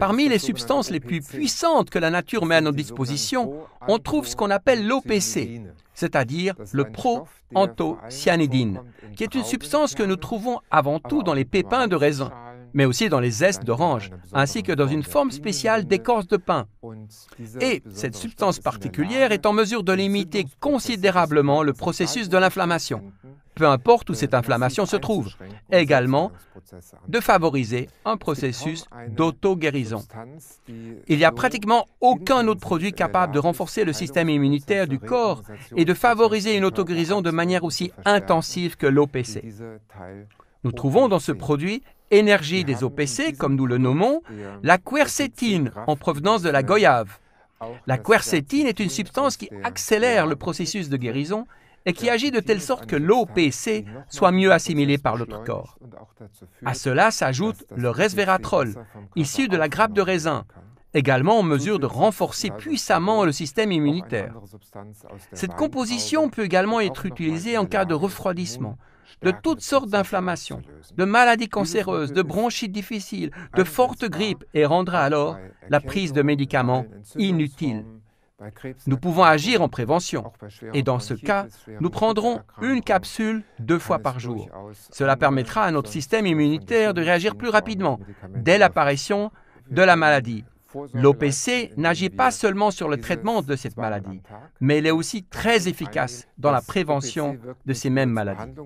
Parmi les substances les plus puissantes que la nature met à notre disposition, on trouve ce qu'on appelle l'OPC, c'est-à-dire le pro-anthocyanidine, qui est une substance que nous trouvons avant tout dans les pépins de raisin, mais aussi dans les zestes d'orange, ainsi que dans une forme spéciale d'écorce de pin. Et cette substance particulière est en mesure de limiter considérablement le processus de l'inflammation peu importe où euh, cette inflammation se trouve. Également, de favoriser un processus d'auto-guérison. Il n'y a pratiquement aucun autre produit capable de renforcer le système immunitaire du corps et de favoriser une auto-guérison de manière aussi intensive que l'OPC. Nous trouvons dans ce produit énergie des OPC, comme nous le nommons, euh, la quercétine en provenance de la goyave. La quercétine est une substance qui accélère le processus de guérison et qui agit de telle sorte que l'OPC soit mieux assimilée par l'autre corps. À cela s'ajoute le resveratrol, issu de la grappe de raisin, également en mesure de renforcer puissamment le système immunitaire. Cette composition peut également être utilisée en cas de refroidissement, de toutes sortes d'inflammations, de maladies cancéreuses, de bronchites difficiles, de fortes grippes et rendra alors la prise de médicaments inutile. Nous pouvons agir en prévention. Et dans ce cas, nous prendrons une capsule deux fois par jour. Cela permettra à notre système immunitaire de réagir plus rapidement dès l'apparition de la maladie. L'OPC n'agit pas seulement sur le traitement de cette maladie, mais elle est aussi très efficace dans la prévention de ces mêmes maladies.